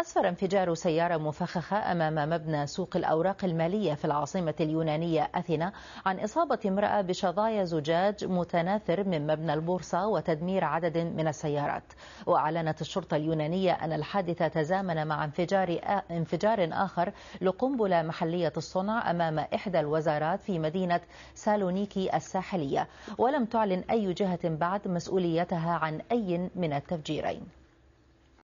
أسفر انفجار سيارة مفخخة أمام مبنى سوق الأوراق المالية في العاصمة اليونانية أثينا عن إصابة امرأة بشظايا زجاج متناثر من مبنى البورصة وتدمير عدد من السيارات وأعلنت الشرطة اليونانية أن الحادث تزامن مع انفجار انفجار آخر لقنبلة محلية الصنع أمام إحدى الوزارات في مدينة سالونيكي الساحلية ولم تعلن أي جهة بعد مسؤوليتها عن أي من التفجيرين